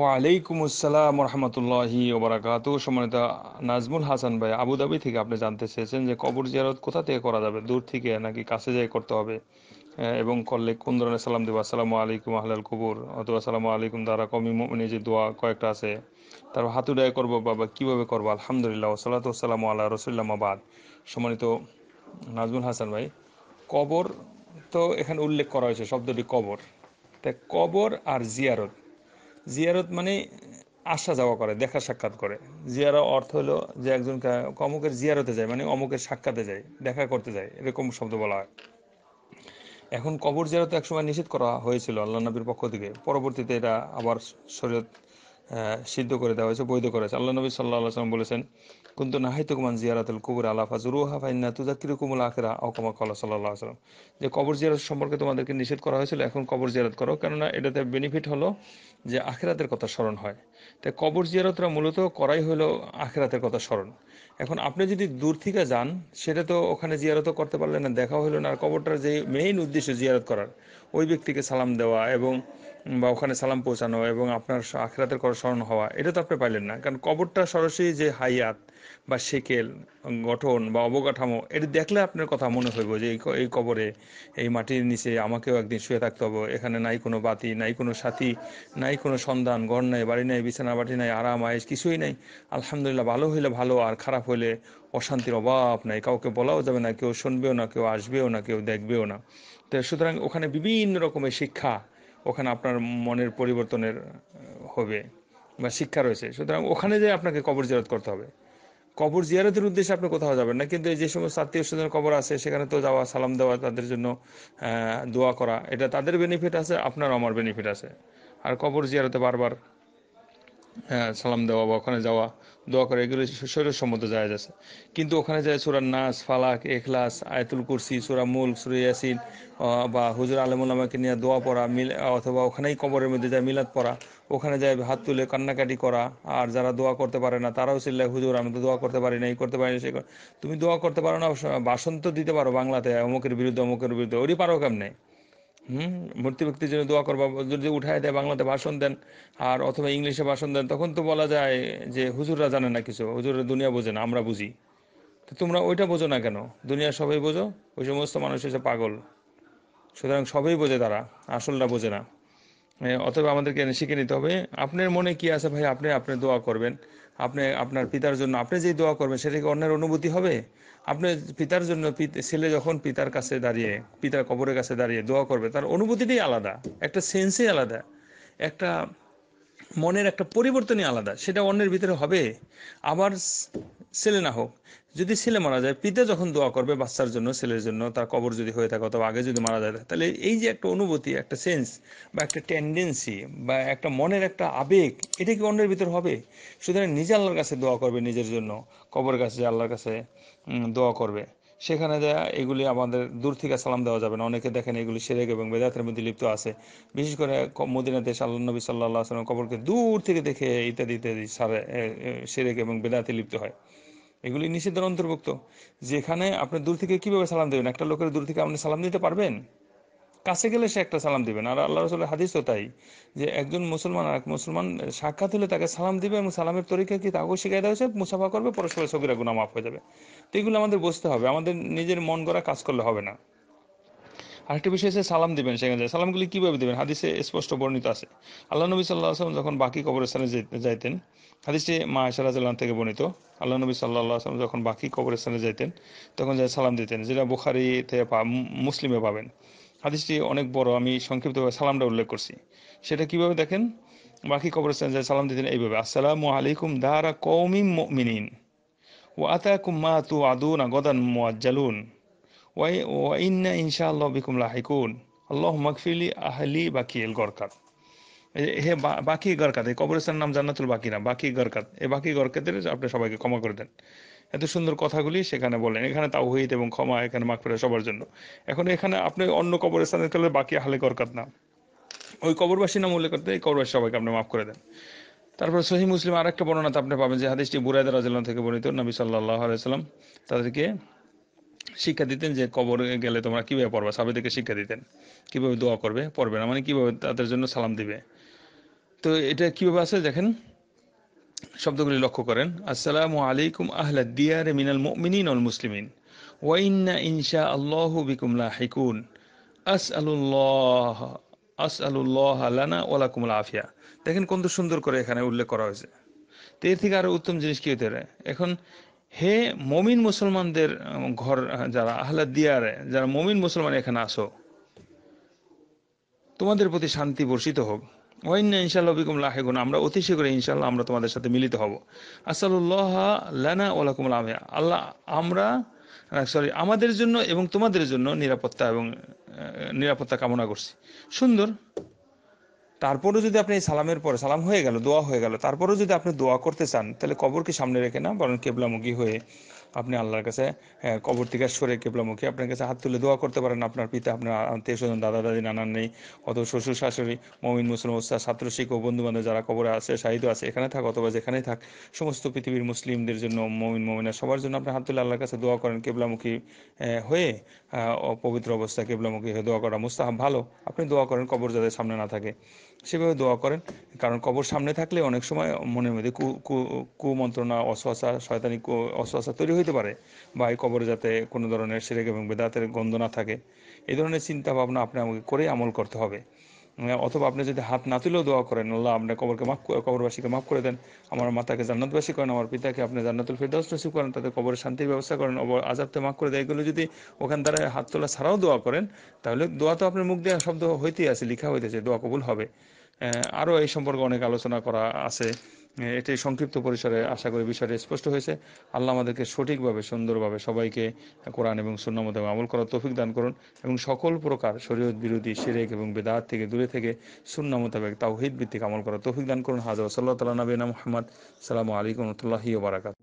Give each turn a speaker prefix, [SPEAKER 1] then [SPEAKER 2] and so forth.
[SPEAKER 1] ওয়ালাইকুম আসসালাম রহমতুল্লাহি ওবরাকাত সম্মানিত নাজমুল হাসান ভাই আবুধাবি থেকে আপনি জানতে চেয়েছেন যে কবর জিয়ারত কোথা থেকে করা যাবে দূর থেকে নাকি কাছে যাই করতে হবে এবং করলে কোন ধরনের সালাম দেবো আসসালামু আলাইকুম আহলাল কবুর অথবা আসসালামু আলাইকুম দ্বারা কমি মমিনের যে দোয়া কয়েকটা আছে তারপর হাতুডায় করবো বাবা কীভাবে করবো আলহামদুলিল্লাহ ওসালাত আসসালামু আল্লাহ রসুল্লামাবাদ সম্মানিত নাজমুল হাসান ভাই কবর তো এখানে উল্লেখ করা হয়েছে শব্দটি কবর তাই কবর আর জিয়ারত জিয়ারত মানে আসা যাওয়া করে দেখা সাক্ষাৎ করে জিয়ারা অর্থ হলো যে একজন অমুকের জিয়ারতে যায় মানে অমুকের সাক্ষাতে যায় দেখা করতে যায় এরকম শব্দ বলা হয় এখন কবর জিয়ারত একসময় নিষেধ করা হয়েছিল আল্লাহ নবীর পক্ষ থেকে পরবর্তীতে এটা আবার শরীয়ত সিদ্ধ করে দেওয়া হয়েছে বৈধ করা হয়েছে আল্লাহ নবী সাল্লাহ সাল্লাম বলেছেন কিন্তু নাহিত কুমান জিয়ারাতুল কুবুর আল্লাহ ফাজরুহা ফাইনা তুজা কুমুল আখেরা অকমা কল সাল্লাহ সাল্লাম যে কবর জিয়ারত সম্পর্কে তোমাদেরকে নিষেধ করা হয়েছিল এখন কবর জিয়ারত করো কেননা এটাতে বেনিফিট হলো যে আখেরাতের কথা স্মরণ হয় তাই কবর জিয়ারতরা মূলত করাই হলো আখেরাতের কথা স্মরণ এখন আপনি যদি দূর থেকে যান সেটা তো ওখানে জিয়ারতও করতে পারলেন না দেখা হলো না আর কবরটার যে মেইন উদ্দেশ্য জিয়ারত করার ওই ব্যক্তিকে সালাম দেওয়া এবং বা ওখানে সালাম পৌঁছানো এবং আপনার আখেরাতের কর স্মরণ হওয়া এটা তো আপনি পাইলেন না কারণ কবরটা সরাসরি যে হাইয়াত বা সেকেল গঠন বা অবকাঠামো এটা দেখলে আপনার কথা মনে হইব যে এই কবরে এই মাটির নিচে আমাকেও একদিন শুয়ে থাকতে হবে এখানে নাই কোনো বাতি নাই কোনো সাথী নাই কোনো সন্ধান ঘর নাই বাড়ি নাই বিছানা বাটি নাই আরাম আয়েস কিছুই নাই আলহামদুলিল্লাহ ভালো হইলে ভালো আর খারাপ হইলে অশান্তির অভাব নাই কাউকে বলাও যাবে না কেউ শুনবেও না কেউ আসবেও না কেউ দেখবেও না তো সুতরাং ওখানে বিভিন্ন রকমের শিক্ষা ওখানে আপনার মনের পরিবর্তনের হবে বা শিক্ষা রয়েছে সুতরাং ওখানে যে আপনাকে কবর জিয়ারত করতে হবে কবর জিয়ারতের উদ্দেশ্যে আপনি কোথাও যাবেন না কিন্তু যে সমস্ত আত্মীয় স্বজনের কবর আছে সেখানে তো যাওয়া সালাম দেওয়া তাদের জন্য দোয়া করা এটা তাদের বেনিফিট আছে আপনার আমার বেনিফিট আছে আর কবর জিয়ারতে বারবার সালাম দেওয়া বা ওখানে যাওয়া দোয়া করে এগুলো শরীর সম্মত জায়গা আছে কিন্তু ওখানে যায় সুরার নাস ফালাক এখলাস আয়তুল কুরসি সুরা মুল সুরা ইয়াসিন বা হুজুর আলমুল্লামাকে নিয়ে দোয়া পড়া মিল অথবা ওখানেই কবরের মধ্যে যায় মিলাদ পড়া ওখানে যায় হাত তুলে কান্নাকাটি করা আর যারা দোয়া করতে পারে না তারাও ছিল হুজুর আমি তো দোয়া করতে পারি না এই করতে পারি না সেই তুমি দোয়া করতে পারো না বাসন তো দিতে পারো বাংলাতে অমুকের বিরুদ্ধে অমুকের বিরুদ্ধে ওরই পারো কেমনে হুম ভর্তি ব্যক্তির জন্য দোয়া করবা যদি উঠায় দেয় বাংলাতে ভাষণ দেন আর অথবা ইংলিশে ভাষণ দেন তখন তো বলা যায় যে হুজুররা জানে না কিছু হুজুররা দুনিয়া বোঝে না আমরা বুঝি তো তোমরা ওইটা বোঝো না কেন দুনিয়া সবাই বোঝো ওই সমস্ত মানুষ হচ্ছে পাগল সুতরাং সবাই বোঝে তারা আসলটা বোঝে না অথবা আমাদেরকে শিখে নিতে হবে আপনার মনে কি আছে ভাই আপনি আপনি দোয়া করবেন আপনি আপনার পিতার জন্য আপনি যেই দোয়া করবেন সেটা কি অন্যের অনুভূতি হবে আপনি পিতার জন্য ছেলে যখন পিতার কাছে দাঁড়িয়ে পিতার কবরের কাছে দাঁড়িয়ে দোয়া করবে তার অনুভূতিটাই আলাদা একটা সেন্সই আলাদা একটা মনের একটা পরিবর্তনই আলাদা সেটা অন্যের ভিতরে হবে আবার ছেলে না হোক যদি ছেলে মারা যায় পিতা যখন দোয়া করবে বাচ্চার জন্য ছেলের জন্য তার কবর যদি হয়ে থাকে অথবা আগে যদি মারা যায় তাহলে এই যে একটা অনুভূতি একটা সেন্স বা একটা টেন্ডেন্সি বা একটা মনের একটা আবেগ এটা কি অন্যের ভিতর হবে সুতরাং নিজে আল্লাহর কাছে দোয়া করবে নিজের জন্য কবর কাছে আল্লাহর কাছে দোয়া করবে সেখানে যা এগুলি আমাদের দূর থেকে সালাম দেওয়া যাবে না অনেকে দেখেন এগুলি সেরেক এবং বেদাতের মধ্যে লিপ্ত আছে বিশেষ করে মদিনা দেশ আল্লাহ নবী সাল্লাহ আসলাম কবরকে দূর থেকে দেখে ইত্যাদি ইত্যাদি সারে সেরেক এবং বেদাতে লিপ্ত হয় এগুলি নিষিদ্ধের অন্তর্ভুক্ত যেখানে আপনি দূর থেকে কিভাবে সালাম দেবেন একটা লোকের দূর থেকে আপনি সালাম দিতে পারবেন কাছে গেলে সে একটা সালাম দিবেন আর আল্লাহ হাদিস তো তাই যে একজন মুসলমান আর এক মুসলমান সাক্ষাৎ হলে তাকে সালাম দিবে এবং সালামের তরিকা কি তাকেও শিখাই দেওয়া হয়েছে মুসাফা করবে পরস্পরের ছবিরা গুণা মাফ হয়ে যাবে তো এগুলো আমাদের বুঝতে হবে আমাদের নিজের মন গড়া কাজ করলে হবে না আরেকটি বিষয় হচ্ছে সালাম দিবেন সেখানে সালামগুলি কীভাবে দিবেন হাদিসে স্পষ্ট বর্ণিত আছে আল্লাহ নবী সাল্লাহ আসলাম যখন বাকি কবরস্থানে যাইতেন হাদিসটি মা আশারাজাল্লাম থেকে বর্ণিত আল্লাহ নবী সাল্লাহ আসলাম যখন বাকি কবরস্থানে যাইতেন তখন যায় সালাম দিতেন যেটা বুখারিতে মুসলিমে পাবেন হাদিসটি অনেক বড় আমি সংক্ষিপ্তভাবে সালামটা উল্লেখ করছি সেটা কিভাবে দেখেন বাকি কবরস্থানে যায় সালাম দিতেন এইভাবে আসসালামু আলাইকুম দারা কৌমিম মিনিন ও আতা কুম্মা তু না গদান মোয়াজ্জালুন ওয়াইন্না ইনশাআল্লাহ বিকুম লাহিকুন আল্লাহ মকফিলি আহলি বাকি এল গরকাত হে বাকি গরকাত এই কবরস্থানের নাম জান্নাতুল বাকি না বাকি গরকাত এই বাকি গরকাতের আপনি সবাইকে ক্ষমা করে দেন এত সুন্দর কথাগুলি সেখানে বলেন এখানে তাও তাওহিদ এবং ক্ষমা এখানে মাকফিরা সবার জন্য এখন এখানে আপনি অন্য কবরস্থানের তাহলে বাকি আহলে গরকাত না ওই কবরবাসী নাম উল্লেখ করতে এই কবরবাসী সবাইকে আপনি মাফ করে দেন তারপর সহি মুসলিম আর একটা বর্ণনাতে আপনি পাবেন যে হাদিসটি বুরাইদার রাজাল্লাম থেকে বর্ণিত নবী সাল্লাহ আলাইসাল্লাম তাদেরকে শিক্ষা দিতেন যে কবর গেলে তোমরা কিভাবে পড়বা সাহাবিদেরকে শিক্ষা দিতেন কিভাবে দোয়া করবে পড়বে না মানে কিভাবে তাদের জন্য সালাম দিবে তো এটা কিভাবে আছে দেখেন শব্দগুলি লক্ষ্য করেন আসসালামু আলাইকুম আহলা দিয়ারে মিনাল মুমিনিন অল মুসলিমিন ওয়াইন্না ইনশা আল্লাহ বিকুম লাহিকুন আসআলুল্লাহ আসআলুল্লাহ লানা ওয়ালাকুমুল আফিয়া দেখেন কত সুন্দর করে এখানে উল্লেখ করা হয়েছে তো এর থেকে আরো উত্তম জিনিস কি হতে পারে এখন হে মমিন মুসলমানদের ঘর যারা আহলা দিয়ারে যারা মমিন মুসলমান এখানে আসো তোমাদের প্রতি শান্তি বর্ষিত হোক ওয়াইন ইনশাল্লাহ বিকুম লাহেগুন আমরা অতি শীঘ্রই ইনশাল্লাহ আমরা তোমাদের সাথে মিলিত হব আসালুল্লাহ লানা ওলাকুম আমিয়া আল্লাহ আমরা সরি আমাদের জন্য এবং তোমাদের জন্য নিরাপত্তা এবং নিরাপত্তা কামনা করছি সুন্দর তারপরও যদি আপনি সালামের পরে সালাম হয়ে গেল দোয়া হয়ে গেল তারপরেও যদি আপনি দোয়া করতে চান তাহলে কবরকে সামনে রেখে না বরং কেবলামুখী হয়ে আপনি আল্লাহর কাছে কবর থেকে সরে কেবলামুখী আপনার কাছে হাত তুলে দোয়া করতে পারেন আপনার পিতা আপনার আত্মীয় স্বজন দাদা দাদি নানান নেই অত শ্বশুর শাশুড়ি মমিন মুসলিম ওস্তাদ ছাত্র শিক্ষক বন্ধু বান্ধব যারা কবরে আছে শাহিদ আছে এখানে থাক অথবা যেখানেই থাক সমস্ত পৃথিবীর মুসলিমদের জন্য মমিন মমিনা সবার জন্য আপনি হাত তুলে আল্লাহর কাছে দোয়া করেন কেবলামুখী হয়ে পবিত্র অবস্থা কেবলামুখী হয়ে দোয়া করা মুস্তাহাব ভালো আপনি দোয়া করেন কবর যাদের সামনে না থাকে সেভাবে দোয়া করেন কারণ কবর সামনে থাকলে অনেক সময় মনের মধ্যে কুমন্ত্রণা অশ্বাসা শয়তানি অশ্বাসা তৈরি হইতে পারে বা এই কবরে যাতে কোনো ধরনের সেরেক এবং বেদাতের গন্ধ না থাকে এই ধরনের চিন্তা ভাবনা আপনি আমাকে করে আমল করতে হবে হ্যাঁ, অথবা আপনি যদি হাত না তুলেও দোয়া করেন আল্লাহ আপনার কবরকে মাফ কবরবাসীকে মাফ করে দেন আমার মাতাকে জান্নাতবাসী করেন আমার পিতাকে আপনি জান্নাতুল ফেরদাউস নসিব করেন তাদের কবরের শান্তির ব্যবস্থা করেন আজাবতে মাফ করে দেয় এগুলো যদি ওখান দ্বারা হাত তোলা ছাড়াও দোয়া করেন তাহলে দোয়া তো আপনার মুখ দেওয়া শব্দ হইতেই আছে লিখা হইতেছে দোয়া কবুল হবে আরও এই সম্পর্কে অনেক আলোচনা করা আছে এটি সংক্ষিপ্ত পরিসরে আশা করি বিষয়টি স্পষ্ট হয়েছে আল্লাহ আমাদেরকে সঠিকভাবে সুন্দরভাবে সবাইকে কোরআন এবং সুন্নমতে আমল করার তৌফিক দান করুন এবং সকল প্রকার শরীয়ত বিরোধী শিরেক এবং বেদাত থেকে দূরে থেকে সুন্নামতাবেক তাও হিত ভিত্তিক আমল করার তৌফিক দান করুন হাজার সাল্লাহ তালা নবীন মোহাম্মদ সালামু আলাইকুম রহমতুল্লাহি বারাকাত